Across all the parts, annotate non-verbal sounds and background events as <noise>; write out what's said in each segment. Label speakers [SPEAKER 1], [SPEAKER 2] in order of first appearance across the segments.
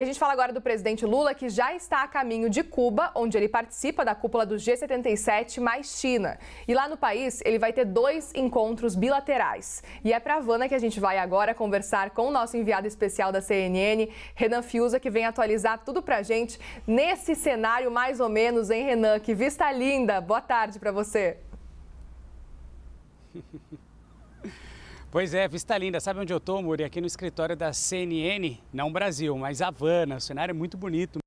[SPEAKER 1] A gente fala agora do presidente Lula, que já está a caminho de Cuba, onde ele participa da cúpula do G77 mais China. E lá no país, ele vai ter dois encontros bilaterais. E é para Havana que a gente vai agora conversar com o nosso enviado especial da CNN, Renan Fiuza, que vem atualizar tudo para a gente nesse cenário mais ou menos, hein, Renan? Que vista linda! Boa tarde para você.
[SPEAKER 2] <laughs> Pois é, Vista Linda. Sabe onde eu estou, Muri? Aqui no escritório da CNN, não Brasil, mas Havana. O cenário é muito bonito.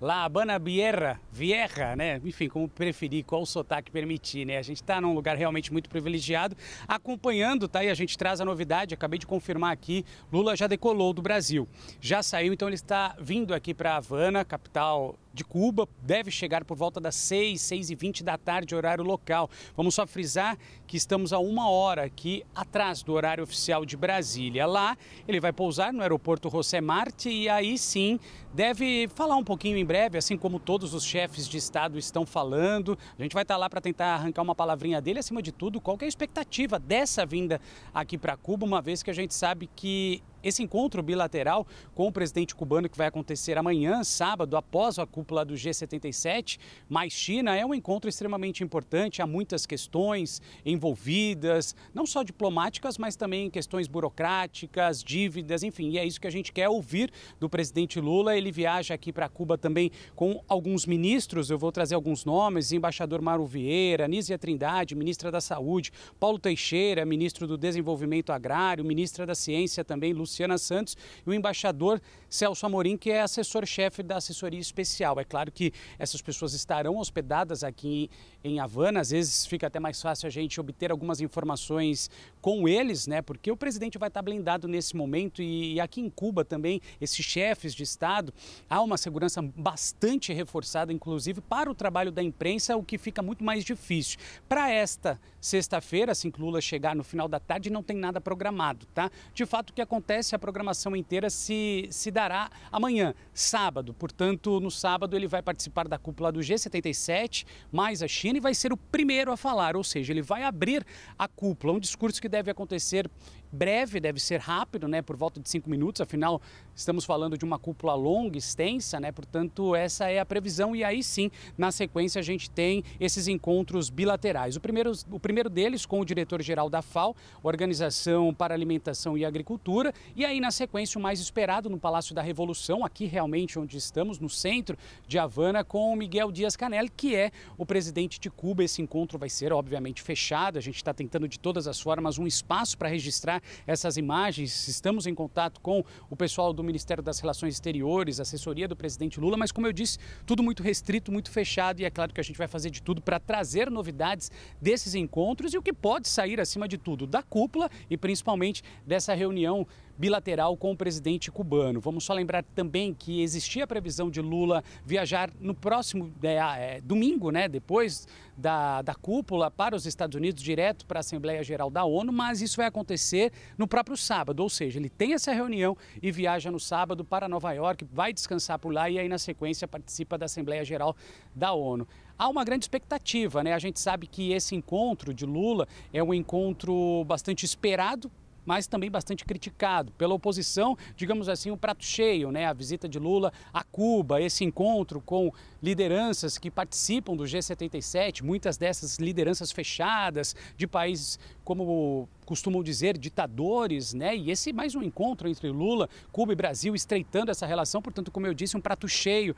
[SPEAKER 2] La Habana Bierra, Vierra, né? Enfim, como preferir, qual sotaque permitir, né? A gente está num lugar realmente muito privilegiado, acompanhando, tá? E a gente traz a novidade, acabei de confirmar aqui, Lula já decolou do Brasil. Já saiu, então ele está vindo aqui para Havana, capital de Cuba, deve chegar por volta das 6, 6 e 20 da tarde, horário local. Vamos só frisar que estamos a uma hora aqui atrás do horário oficial de Brasília. Lá, ele vai pousar no aeroporto José Marte e aí sim deve falar um pouquinho em em breve, assim como todos os chefes de Estado estão falando. A gente vai estar tá lá para tentar arrancar uma palavrinha dele. Acima de tudo, qual é a expectativa dessa vinda aqui para Cuba, uma vez que a gente sabe que esse encontro bilateral com o presidente cubano, que vai acontecer amanhã, sábado, após a cúpula do G77, mais China, é um encontro extremamente importante. Há muitas questões envolvidas, não só diplomáticas, mas também questões burocráticas, dívidas, enfim. E é isso que a gente quer ouvir do presidente Lula. Ele viaja aqui para Cuba também com alguns ministros. Eu vou trazer alguns nomes: embaixador Mauro Vieira, Nízia Trindade, ministra da Saúde, Paulo Teixeira, ministro do Desenvolvimento Agrário, ministra da Ciência também, Luciana. Luciana Santos, e o embaixador Celso Amorim, que é assessor-chefe da assessoria especial. É claro que essas pessoas estarão hospedadas aqui em Havana, às vezes fica até mais fácil a gente obter algumas informações com eles, né? Porque o presidente vai estar blindado nesse momento e, e aqui em Cuba também, esses chefes de Estado, há uma segurança bastante reforçada, inclusive para o trabalho da imprensa, o que fica muito mais difícil. Para esta sexta-feira, assim que Lula chegar no final da tarde, não tem nada programado, tá? De fato, o que acontece acontece, a programação inteira se, se dará amanhã, sábado. Portanto, no sábado ele vai participar da cúpula do G77, mais a China, e vai ser o primeiro a falar, ou seja, ele vai abrir a cúpula, um discurso que deve acontecer breve, deve ser rápido, né, por volta de cinco minutos, afinal estamos falando de uma cúpula longa, extensa, né, portanto essa é a previsão e aí sim, na sequência a gente tem esses encontros bilaterais. O primeiro, o primeiro deles com o diretor-geral da FAO, Organização para Alimentação e Agricultura, e aí na sequência o mais esperado no Palácio da Revolução, aqui realmente onde estamos, no centro de Havana, com Miguel Dias Canel, que é o presidente de Cuba. Esse encontro vai ser obviamente fechado, a gente está tentando de todas as formas um espaço para registrar essas imagens. Estamos em contato com o pessoal do Ministério das Relações Exteriores, assessoria do presidente Lula, mas como eu disse, tudo muito restrito, muito fechado e é claro que a gente vai fazer de tudo para trazer novidades desses encontros e o que pode sair acima de tudo da cúpula e principalmente dessa reunião bilateral com o presidente cubano. Vamos só lembrar também que existia a previsão de Lula viajar no próximo é, é, domingo, né, depois da, da cúpula, para os Estados Unidos, direto para a Assembleia Geral da ONU, mas isso vai acontecer no próprio sábado, ou seja, ele tem essa reunião e viaja no sábado para Nova York, vai descansar por lá e aí na sequência participa da Assembleia Geral da ONU há uma grande expectativa, né? A gente sabe que esse encontro de Lula é um encontro bastante esperado mas também bastante criticado pela oposição, digamos assim, o um prato cheio, né? A visita de Lula a Cuba, esse encontro com lideranças que participam do G77, muitas dessas lideranças fechadas de países como costumam dizer ditadores, né? E esse mais um encontro entre Lula, Cuba e Brasil estreitando essa relação, portanto, como eu disse, um prato cheio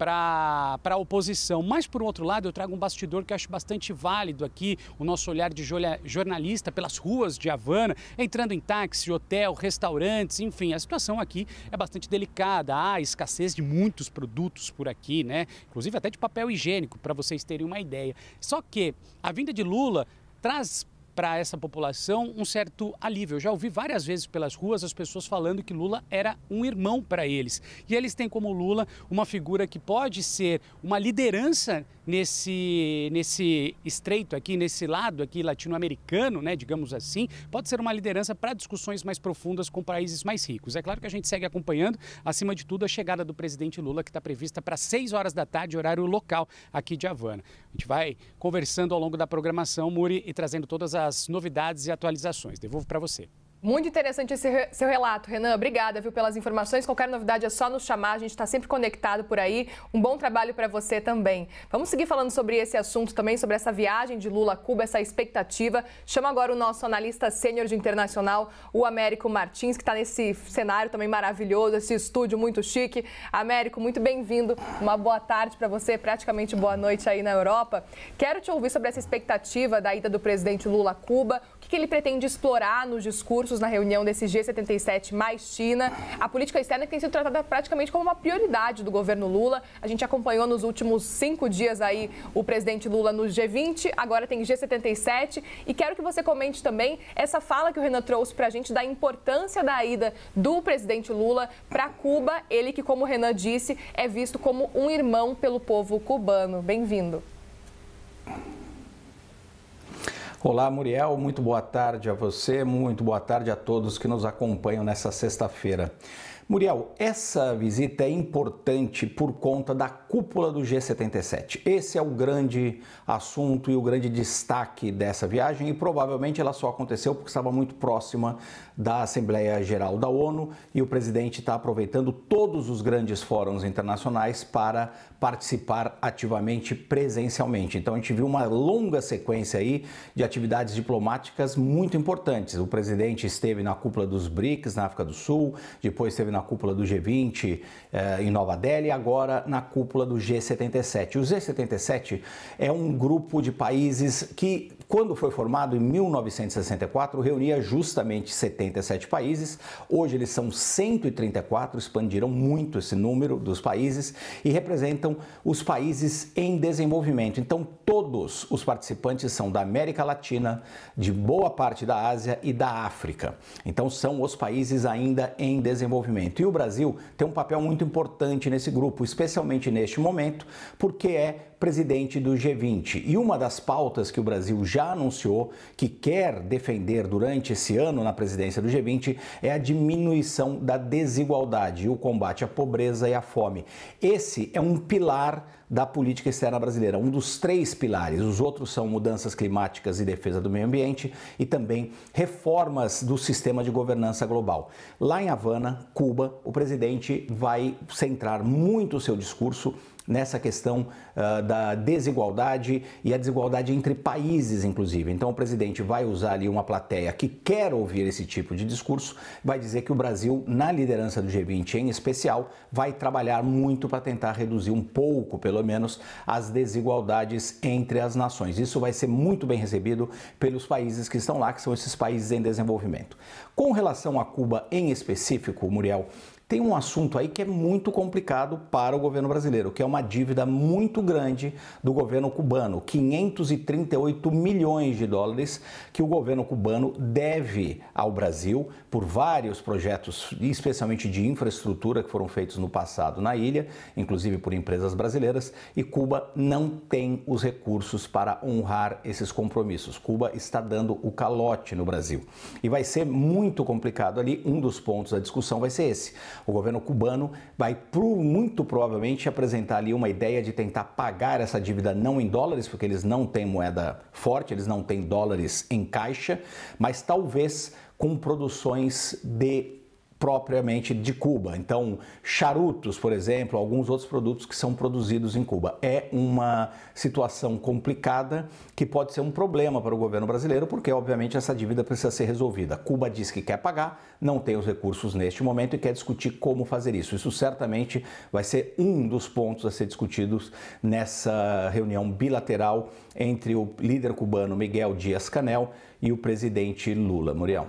[SPEAKER 2] para a oposição. Mas, por um outro lado, eu trago um bastidor que acho bastante válido aqui, o nosso olhar de jornalista pelas ruas de Havana, entrando em táxi, hotel, restaurantes, enfim, a situação aqui é bastante delicada. Há escassez de muitos produtos por aqui, né? Inclusive até de papel higiênico, para vocês terem uma ideia. Só que a vinda de Lula traz para essa população um certo alívio. Eu já ouvi várias vezes pelas ruas as pessoas falando que Lula era um irmão para eles. E eles têm como Lula uma figura que pode ser uma liderança nesse, nesse estreito aqui, nesse lado aqui latino-americano, né, digamos assim, pode ser uma liderança para discussões mais profundas com países mais ricos. É claro que a gente segue acompanhando, acima de tudo, a chegada do presidente Lula, que está prevista para 6 horas da tarde, horário local aqui de Havana. A gente vai conversando ao longo da programação, Muri, e trazendo todas as novidades e atualizações. Devolvo para você.
[SPEAKER 1] Muito interessante esse seu relato, Renan. Obrigada, viu, pelas informações. Qualquer novidade é só nos chamar, a gente está sempre conectado por aí. Um bom trabalho para você também. Vamos seguir falando sobre esse assunto também, sobre essa viagem de Lula a Cuba, essa expectativa. Chama agora o nosso analista sênior de internacional, o Américo Martins, que está nesse cenário também maravilhoso, esse estúdio muito chique. Américo, muito bem-vindo. Uma boa tarde para você, praticamente boa noite aí na Europa. Quero te ouvir sobre essa expectativa da ida do presidente Lula a Cuba que ele pretende explorar nos discursos na reunião desse G77 mais China? A política externa tem sido tratada praticamente como uma prioridade do governo Lula. A gente acompanhou nos últimos cinco dias aí o presidente Lula no G20, agora tem G77. E quero que você comente também essa fala que o Renan trouxe para a gente da importância da ida do presidente Lula para Cuba. Ele que, como o Renan disse, é visto como um irmão pelo povo cubano. Bem-vindo.
[SPEAKER 3] Olá, Muriel, muito boa tarde a você, muito boa tarde a todos que nos acompanham nessa sexta-feira. Muriel, essa visita é importante por conta da cúpula do G77. Esse é o grande assunto e o grande destaque dessa viagem e provavelmente ela só aconteceu porque estava muito próxima da Assembleia Geral da ONU e o presidente está aproveitando todos os grandes fóruns internacionais para participar ativamente presencialmente. Então a gente viu uma longa sequência aí de atividades diplomáticas muito importantes. O presidente esteve na cúpula dos BRICS na África do Sul, depois esteve na na cúpula do G20 eh, em Nova Delhi e agora na cúpula do G77. O G77 é um grupo de países que quando foi formado em 1964, reunia justamente 77 países. Hoje eles são 134, expandiram muito esse número dos países e representam os países em desenvolvimento. Então, todos os participantes são da América Latina, de boa parte da Ásia e da África. Então, são os países ainda em desenvolvimento. E o Brasil tem um papel muito importante nesse grupo, especialmente neste momento, porque é presidente do G20. E uma das pautas que o Brasil já anunciou que quer defender durante esse ano na presidência do G20 é a diminuição da desigualdade, o combate à pobreza e à fome. Esse é um pilar da política externa brasileira, um dos três pilares. Os outros são mudanças climáticas e defesa do meio ambiente e também reformas do sistema de governança global. Lá em Havana, Cuba, o presidente vai centrar muito o seu discurso nessa questão uh, da desigualdade e a desigualdade entre países, inclusive. Então, o presidente vai usar ali uma plateia que quer ouvir esse tipo de discurso, vai dizer que o Brasil, na liderança do G20 em especial, vai trabalhar muito para tentar reduzir um pouco, pelo menos, as desigualdades entre as nações. Isso vai ser muito bem recebido pelos países que estão lá, que são esses países em desenvolvimento. Com relação a Cuba em específico, Muriel, tem um assunto aí que é muito complicado para o governo brasileiro, que é uma dívida muito grande do governo cubano, 538 milhões de dólares que o governo cubano deve ao Brasil por vários projetos, especialmente de infraestrutura que foram feitos no passado na ilha, inclusive por empresas brasileiras, e Cuba não tem os recursos para honrar esses compromissos. Cuba está dando o calote no Brasil. E vai ser muito complicado ali, um dos pontos da discussão vai ser esse. O governo cubano vai muito provavelmente apresentar ali uma ideia de tentar pagar essa dívida não em dólares, porque eles não têm moeda forte, eles não têm dólares em caixa, mas talvez com produções de propriamente de Cuba. Então, charutos, por exemplo, alguns outros produtos que são produzidos em Cuba. É uma situação complicada que pode ser um problema para o governo brasileiro, porque obviamente essa dívida precisa ser resolvida. Cuba diz que quer pagar, não tem os recursos neste momento e quer discutir como fazer isso. Isso certamente vai ser um dos pontos a ser discutidos nessa reunião bilateral entre o líder cubano Miguel Dias-Canel e o presidente Lula. Muriel.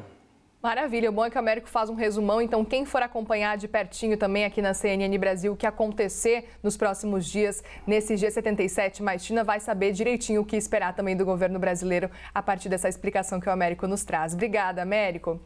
[SPEAKER 1] Maravilha, o bom é que o Américo faz um resumão, então quem for acompanhar de pertinho também aqui na CNN Brasil o que acontecer nos próximos dias nesse G77 mais China vai saber direitinho o que esperar também do governo brasileiro a partir dessa explicação que o Américo nos traz. Obrigada, Américo.